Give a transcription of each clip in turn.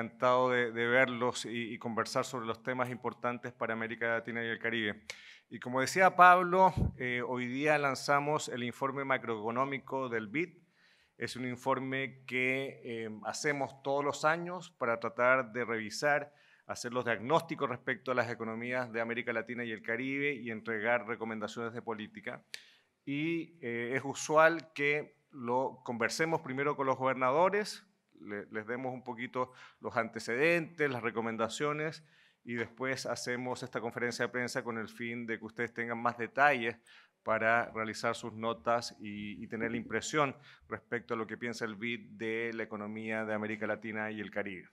encantado de, verlos y, conversar sobre los temas importantes para América Latina y el Caribe. Y como decía Pablo, eh, hoy día lanzamos el informe macroeconómico del BID. Es un informe que eh, hacemos todos los años para tratar de revisar, hacer los diagnósticos respecto a las economías de América Latina y el Caribe y entregar recomendaciones de política. Y eh, es usual que lo conversemos primero con los gobernadores, les demos un poquito los antecedentes, las recomendaciones y después hacemos esta conferencia de prensa con el fin de que ustedes tengan más detalles para realizar sus notas y, tener la impresión respecto a lo que piensa el BID de la economía de América Latina y el Caribe.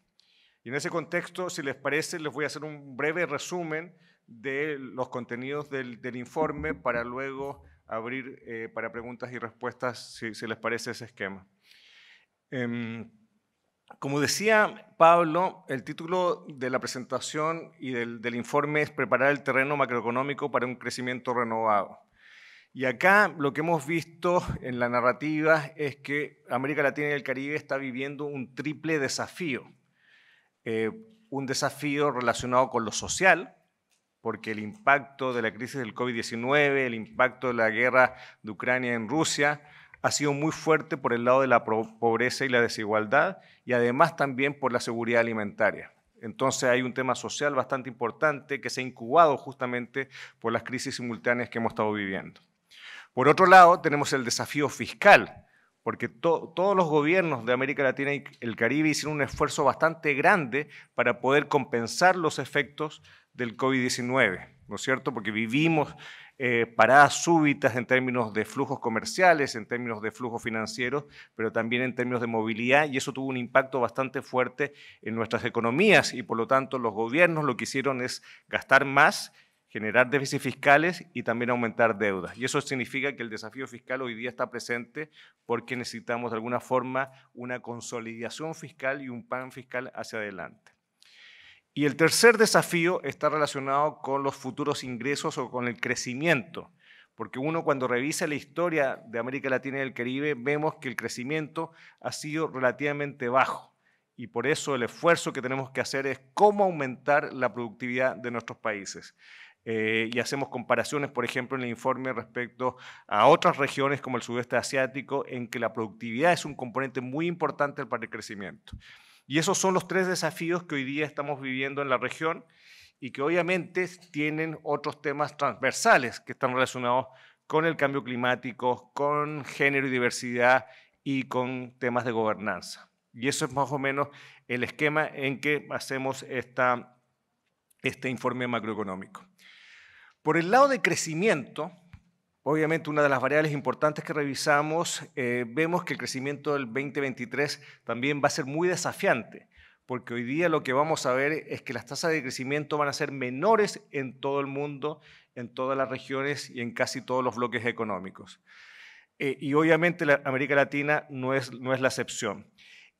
Y en ese contexto, si les parece, les voy a hacer un breve resumen de los contenidos del, informe para luego abrir eh, para preguntas y respuestas, si, les parece ese esquema. Em, como decía Pablo, el título de la presentación y del, informe es Preparar el terreno macroeconómico para un crecimiento renovado. Y acá lo que hemos visto en la narrativa es que América Latina y el Caribe está viviendo un triple desafío. Eh, un desafío relacionado con lo social, porque el impacto de la crisis del COVID-19, el impacto de la guerra de Ucrania en Rusia, ha sido muy fuerte por el lado de la pobreza y la desigualdad y además también por la seguridad alimentaria. Entonces hay un tema social bastante importante que se ha incubado justamente por las crisis simultáneas que hemos estado viviendo. Por otro lado, tenemos el desafío fiscal, porque todos los gobiernos de América Latina y el Caribe hicieron un esfuerzo bastante grande para poder compensar los efectos del COVID-19, ¿no es cierto? Porque vivimos eh, paradas súbitas en términos de flujos comerciales, en términos de flujos financieros, pero también en términos de movilidad, y eso tuvo un impacto bastante fuerte en nuestras economías, y por lo tanto los gobiernos lo que hicieron es gastar más, generar déficits fiscales y también aumentar deudas. Y eso significa que el desafío fiscal hoy día está presente porque necesitamos de alguna forma una consolidación fiscal y un pan fiscal hacia adelante. Y el tercer desafío está relacionado con los futuros ingresos o con el crecimiento, porque uno cuando revisa la historia de América Latina y el Caribe vemos que el crecimiento ha sido relativamente bajo y por eso el esfuerzo que tenemos que hacer es cómo aumentar la productividad de nuestros países. Eh, y hacemos comparaciones, por ejemplo, en el informe respecto a otras regiones como el sudeste asiático, en que la productividad es un componente muy importante para el crecimiento. Y esos son los tres desafíos que hoy día estamos viviendo en la región y que obviamente tienen otros temas transversales que están relacionados con el cambio climático, con género y diversidad y con temas de gobernanza. Y eso es más o menos el esquema en que hacemos este informe macroeconómico. Por el lado de crecimiento, Obviamente, una de las variables importantes que revisamos, eh, vemos que el crecimiento del 2023 también va a ser muy desafiante, porque hoy día lo que vamos a ver es que las tasas de crecimiento van a ser menores en todo el mundo, en todas las regiones y en casi todos los bloques económicos. Eh, y obviamente América Latina no es, no es la excepción.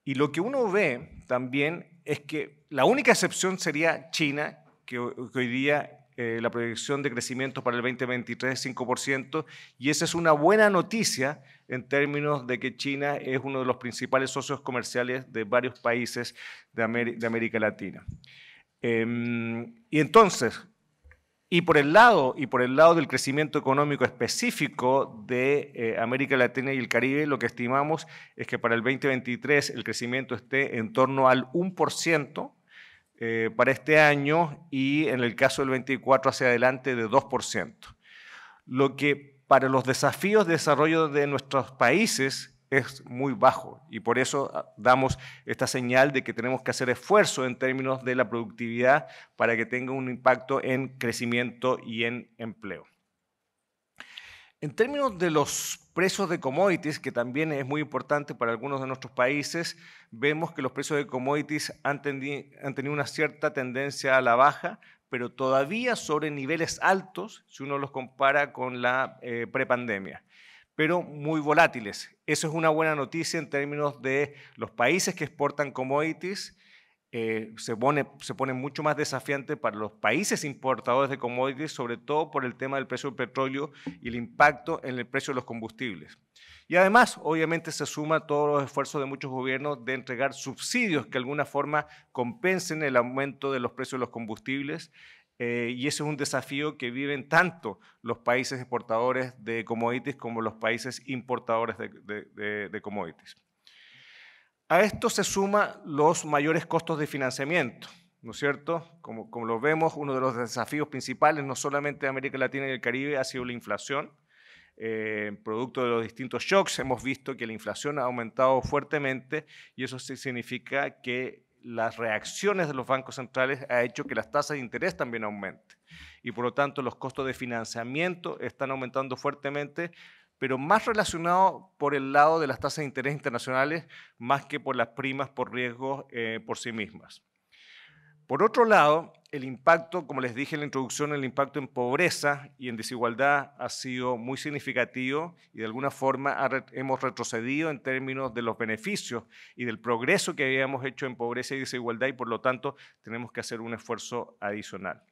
Y lo que uno ve también es que la única excepción sería China, que, que hoy día eh, la proyección de crecimiento para el 2023 es 5%, y esa es una buena noticia en términos de que China es uno de los principales socios comerciales de varios países de, América Latina. Em, y entonces, y por, el lado, y por el lado del crecimiento económico específico de eh, América Latina y el Caribe, lo que estimamos es que para el 2023 el crecimiento esté en torno al 1%, eh, para este año y en el caso del 24 hacia adelante de 2%. Lo que para los desafíos de desarrollo de nuestros países es muy bajo y por eso ah, damos esta señal de que tenemos que hacer esfuerzo en términos de la productividad para que tenga un impacto en crecimiento y en empleo. En términos de los precios de commodities, que también es muy importante para algunos de nuestros países, vemos que los precios de commodities han, tenido una cierta tendencia a la baja, pero todavía sobre niveles altos si uno los compara con la eh, prepandemia pero muy volátiles. Eso es una buena noticia en términos de los países que exportan commodities eh, se, pone, mucho más desafiante para los países importadores de commodities, sobre todo por el tema del precio del petróleo y el impacto en el precio de los combustibles. Y además, obviamente, se suma todos los esfuerzos de muchos gobiernos de entregar subsidios que de alguna forma compensen el aumento de los precios de los combustibles. Eh, y ese es un desafío que viven tanto los países exportadores de commodities como los países importadores de, de commodities. A esto se suma los mayores costos de financiamiento, ¿no es cierto? Como, como lo vemos, uno de los desafíos principales, no solamente de América Latina y el Caribe, ha sido la inflación. Eh, producto de los distintos shocks, hemos visto que la inflación ha aumentado fuertemente y eso significa que las reacciones de los bancos centrales ha hecho que las tasas de interés también aumenten. Y por lo tanto, los costos de financiamiento están aumentando fuertemente, pero más relacionado por el lado de las tasas de interés internacionales más que por las primas por riesgos eh, por sí mismas. Por otro lado, el impacto, como les dije en la introducción, el impacto en pobreza y en desigualdad ha sido muy significativo y de alguna forma hemos retrocedido en términos de los beneficios y del progreso que habíamos hecho en pobreza y desigualdad y por lo tanto tenemos que hacer un esfuerzo adicional.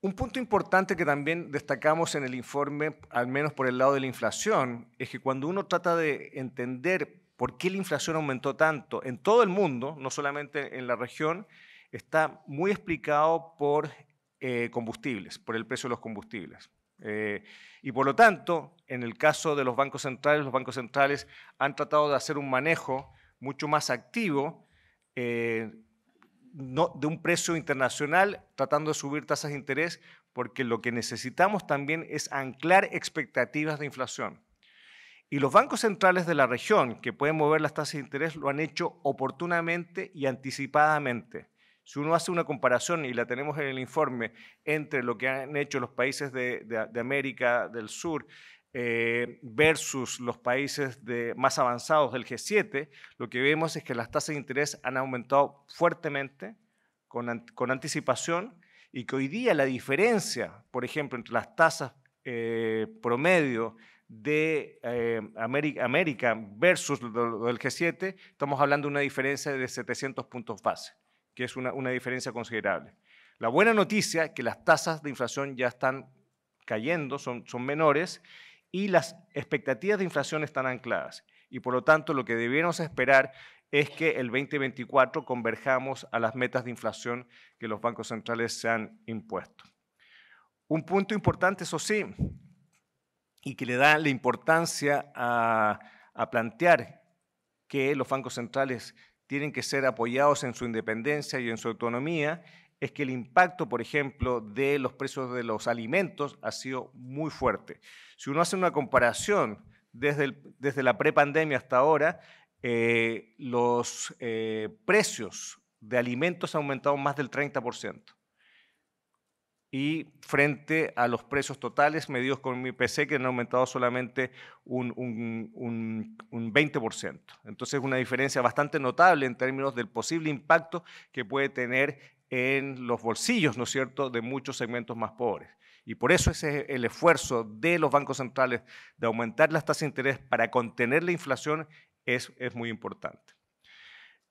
Un punto importante que también destacamos en el informe, al menos por el lado de la inflación, es que cuando uno trata de entender por qué la inflación aumentó tanto en todo el mundo, no solamente en la región, está muy explicado por eh, combustibles, por el precio de los combustibles. Eh, y por lo tanto, en el caso de los bancos centrales, los bancos centrales han tratado de hacer un manejo mucho más activo. Eh, de un precio internacional, tratando de subir tasas de interés, porque lo que necesitamos también es anclar expectativas de inflación. Y los bancos centrales de la región que pueden mover las tasas de interés lo han hecho oportunamente y anticipadamente. Si uno hace una comparación, y la tenemos en el informe, entre lo que han hecho los países de América del Sur eh, versus los países de, más avanzados del G7, lo que vemos es que las tasas de interés han aumentado fuertemente con, anticipación y que hoy día la diferencia, por ejemplo, entre las tasas eh, promedio de eh, América, América, versus lo, del G7, estamos hablando de una diferencia de 700 puntos base, que es una, diferencia considerable. La buena noticia es que las tasas de inflación ya están cayendo, son, son menores, y las expectativas de inflación están ancladas. Y por lo tanto, lo que debiéramos esperar es que el 2024 converjamos a las metas de inflación que los bancos centrales se han impuesto. Un punto importante, eso sí, y que le da la importancia a, a plantear que los bancos centrales tienen que ser apoyados en su independencia y en su autonomía, es que el impacto, por ejemplo, de los precios de los alimentos ha sido muy fuerte. Si uno hace una comparación desde, desde la prepandemia hasta ahora, eh, los eh, precios de alimentos han aumentado más del 30%. Y frente a los precios totales medidos con mi PC, que han aumentado solamente un, un 20%. Entonces, una diferencia bastante notable en términos del posible impacto que puede tener en los bolsillos, ¿no es cierto?, de muchos segmentos más pobres. Y por eso ese es el esfuerzo de los bancos centrales de aumentar las tasas de interés para contener la inflación es, es muy importante.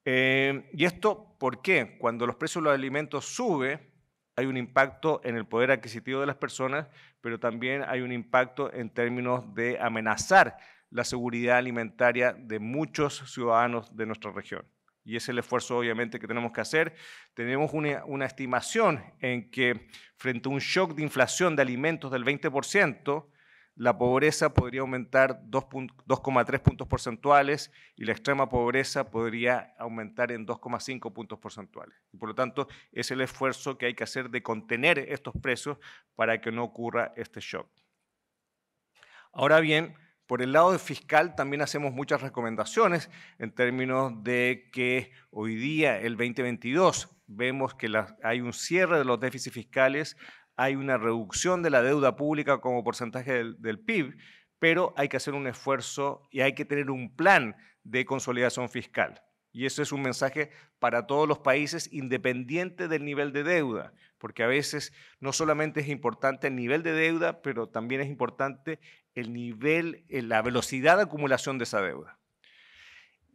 Eh, ¿Y esto por qué? Cuando los precios de los alimentos suben, hay un impacto en el poder adquisitivo de las personas, pero también hay un impacto en términos de amenazar la seguridad alimentaria de muchos ciudadanos de nuestra región. Y es el esfuerzo, obviamente, que tenemos que hacer. Tenemos una, estimación en que frente a un shock de inflación de alimentos del 20%, la pobreza podría aumentar 2,3 puntos porcentuales y la extrema pobreza podría aumentar en 2,5 puntos porcentuales. por lo tanto, es el esfuerzo que hay que hacer de contener estos precios para que no ocurra este shock. Ahora bien, por el lado fiscal también hacemos muchas recomendaciones en términos de que hoy día, el 2022, vemos que hay un cierre de los déficits fiscales, hay una reducción de la deuda pública como porcentaje del, del PIB, pero hay que hacer un esfuerzo y hay que tener un plan de consolidación fiscal. Y eso es un mensaje para todos los países independiente del nivel de deuda porque a veces no solamente es importante el nivel de deuda, pero también es importante el nivel, eh, la velocidad de acumulación de esa deuda.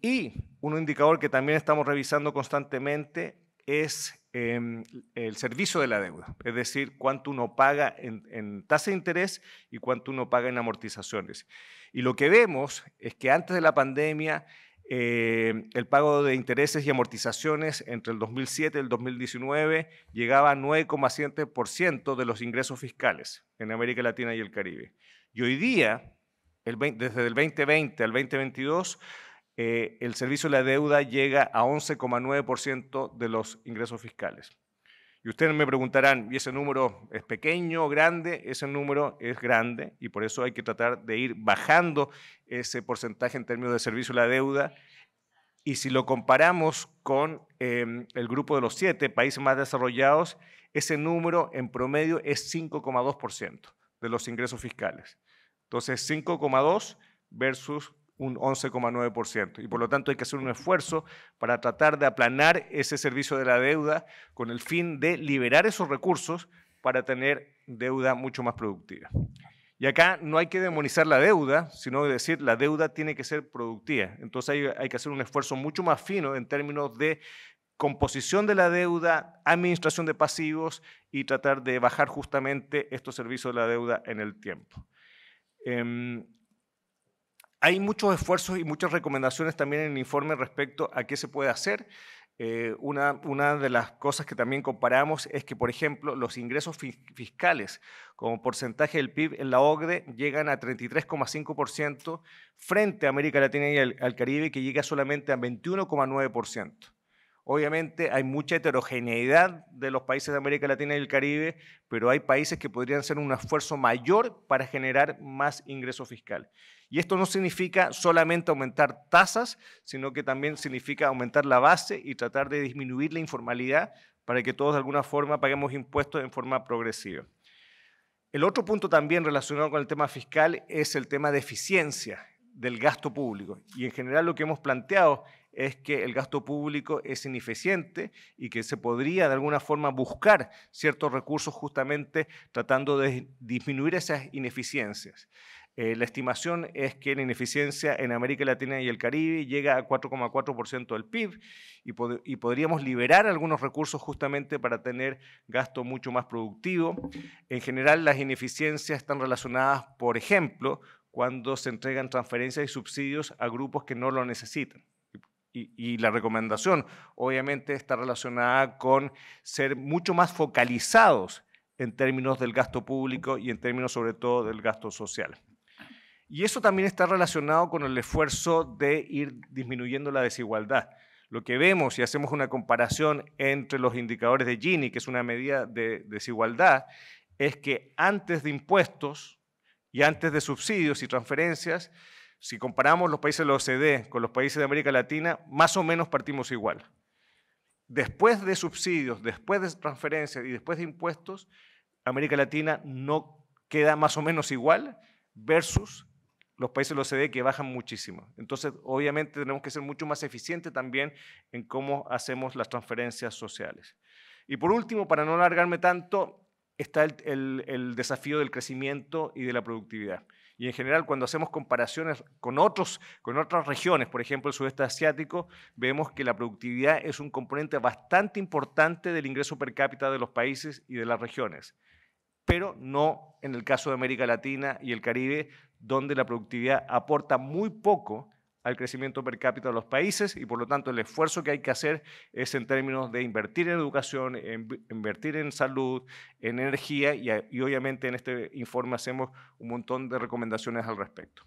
Y un indicador que también estamos revisando constantemente es em, el servicio de la deuda, es decir, cuánto uno paga en, tasa de interés y cuánto uno paga en amortizaciones. Y lo que vemos es que antes de la pandemia eh, el pago de intereses y amortizaciones entre el 2007 y el 2019 llegaba a 9,7% de los ingresos fiscales en América Latina y el Caribe. Y hoy día, desde el 2020 al 2022, eh, el servicio de la deuda llega a 11,9% de los ingresos fiscales. Y ustedes me preguntarán, ¿y ese número es pequeño o grande? Ese número es grande y por eso hay que tratar de ir bajando ese porcentaje en términos de servicio a la deuda. Y si lo comparamos con em, el grupo de los siete países más desarrollados, ese número en promedio es 5,2% de los ingresos fiscales. Entonces, 5,2 versus un 11,9%. Y por lo tanto hay que hacer un esfuerzo para tratar de aplanar ese servicio de la deuda con el fin de liberar esos recursos para tener deuda mucho más productiva. Y acá no hay que demonizar la deuda, sino decir la deuda tiene que ser productiva. Entonces hay, que hacer un esfuerzo mucho más fino en términos de composición de la deuda, administración de pasivos y tratar de bajar justamente estos servicios de la deuda en el tiempo. Em, hay muchos esfuerzos y muchas recomendaciones también en el informe respecto a qué se puede hacer. Eh, una, de las cosas que también comparamos es que, por ejemplo, los ingresos fiscales como porcentaje del PIB en la OCDE llegan a 33,5% frente a América Latina y al, al Caribe, que llega solamente a 21,9%. Obviamente hay mucha heterogeneidad de los países de América Latina y el Caribe, pero hay países que podrían hacer un esfuerzo mayor para generar más ingreso fiscal Y esto no significa solamente aumentar tasas, sino que también significa aumentar la base y tratar de disminuir la informalidad para que todos de alguna forma paguemos impuestos en forma progresiva. El otro punto también relacionado con el tema fiscal es el tema de eficiencia del gasto público. Y en general lo que hemos planteado es que el gasto público es ineficiente y que se podría de alguna forma buscar ciertos recursos justamente tratando de disminuir esas ineficiencias. Eh, la estimación es que la ineficiencia en América Latina y el Caribe llega a 4,4% del PIB y, podríamos liberar algunos recursos justamente para tener gasto mucho más productivo. En general, las ineficiencias están relacionadas, por ejemplo, cuando se entregan transferencias y subsidios a grupos que no lo necesitan. Y, la recomendación obviamente está relacionada con ser mucho más focalizados en términos del gasto público y en términos sobre todo del gasto social. Y eso también está relacionado con el esfuerzo de ir disminuyendo la desigualdad. Lo que vemos, si hacemos una comparación entre los indicadores de Gini, que es una medida de desigualdad, es que antes de impuestos y antes de subsidios y transferencias, si comparamos los países de la OCDE con los países de América Latina, más o menos partimos igual. Después de subsidios, después de transferencias y después de impuestos, América Latina no queda más o menos igual versus los países de la OCDE que bajan muchísimo. Entonces, obviamente, tenemos que ser mucho más eficientes también en cómo hacemos las transferencias sociales. Y por último, para no alargarme tanto, está el, el desafío del crecimiento y de la productividad y en general cuando hacemos comparaciones con, otros, con otras regiones, por ejemplo el sudeste asiático, vemos que la productividad es un componente bastante importante del ingreso per cápita de los países y de las regiones, pero no en el caso de América Latina y el Caribe, donde la productividad aporta muy poco al crecimiento per cápita de los países y por lo tanto el esfuerzo que hay que hacer es en términos de invertir en educación, en, invertir en salud, en energía y obviamente en este informe hacemos un montón de recomendaciones al respecto.